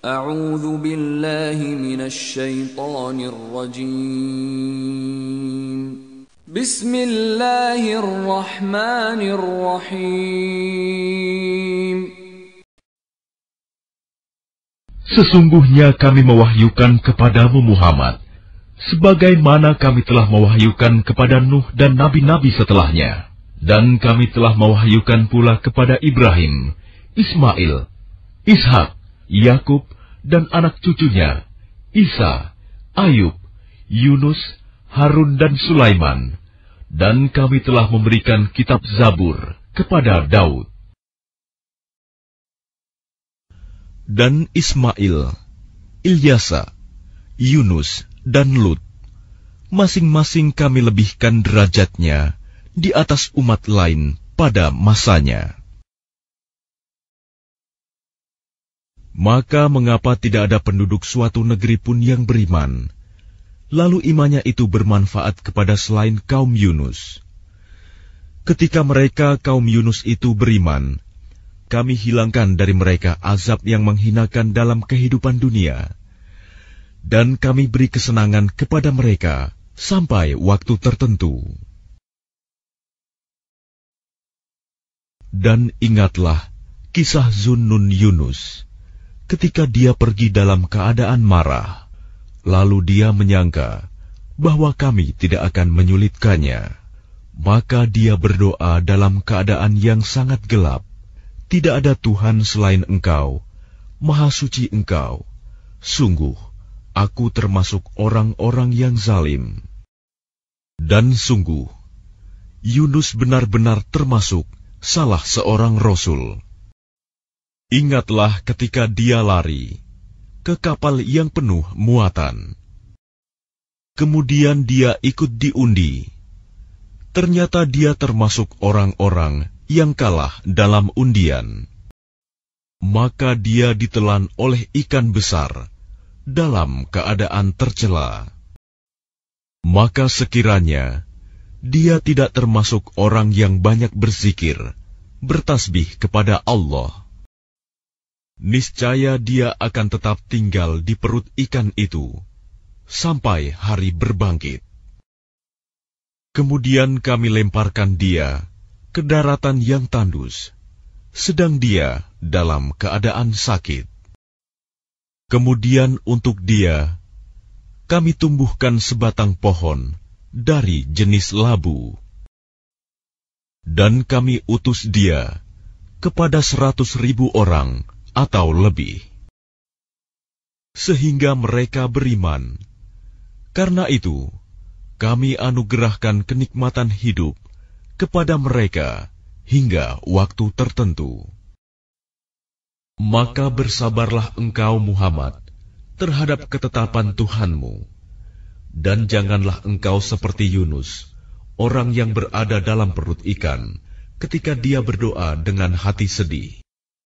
أعوذ بالله من الشيطان الرجيم بسم الله الرحمن الرحيم Sesungguhnya kami mewahyukan kepadamu Muhammad sebagaimana kami telah mewahyukan kepada Nuh dan nabi-nabi setelahnya dan kami telah mewahyukan pula kepada Ibrahim, Ismail, Ishak Yakub dan anak cucunya, Isa, Ayub, Yunus, Harun dan Sulaiman, dan kami telah memberikan kitab Zabur kepada Daud. Dan Ismail, Ilyasa, Yunus, dan Lut, masing-masing kami lebihkan derajatnya di atas umat lain pada masanya. Maka mengapa tidak ada penduduk suatu negeri pun yang beriman? Lalu imannya itu bermanfaat kepada selain kaum Yunus. Ketika mereka kaum Yunus itu beriman, kami hilangkan dari mereka azab yang menghinakan dalam kehidupan dunia. Dan kami beri kesenangan kepada mereka sampai waktu tertentu. Dan ingatlah kisah Zunnun Yunus ketika dia pergi dalam keadaan marah, lalu dia menyangka bahwa kami tidak akan menyulitkannya. Maka dia berdoa dalam keadaan yang sangat gelap. Tidak ada Tuhan selain Engkau, Maha Suci Engkau. Sungguh, aku termasuk orang-orang yang zalim. Dan sungguh, Yunus benar-benar termasuk salah seorang rasul. Ingatlah ketika dia lari ke kapal yang penuh muatan. Kemudian dia ikut diundi. Ternyata dia termasuk orang-orang yang kalah dalam undian. Maka dia ditelan oleh ikan besar dalam keadaan tercela. Maka sekiranya dia tidak termasuk orang yang banyak berzikir, bertasbih kepada Allah, niscaya dia akan tetap tinggal di perut ikan itu sampai hari berbangkit. Kemudian kami lemparkan dia ke daratan yang tandus, sedang dia dalam keadaan sakit. Kemudian untuk dia, kami tumbuhkan sebatang pohon dari jenis labu. Dan kami utus dia kepada seratus ribu orang, atau lebih, sehingga mereka beriman. Karena itu, kami anugerahkan kenikmatan hidup kepada mereka hingga waktu tertentu. Maka bersabarlah engkau, Muhammad, terhadap ketetapan Tuhanmu, dan janganlah engkau seperti Yunus, orang yang berada dalam perut ikan, ketika dia berdoa dengan hati sedih.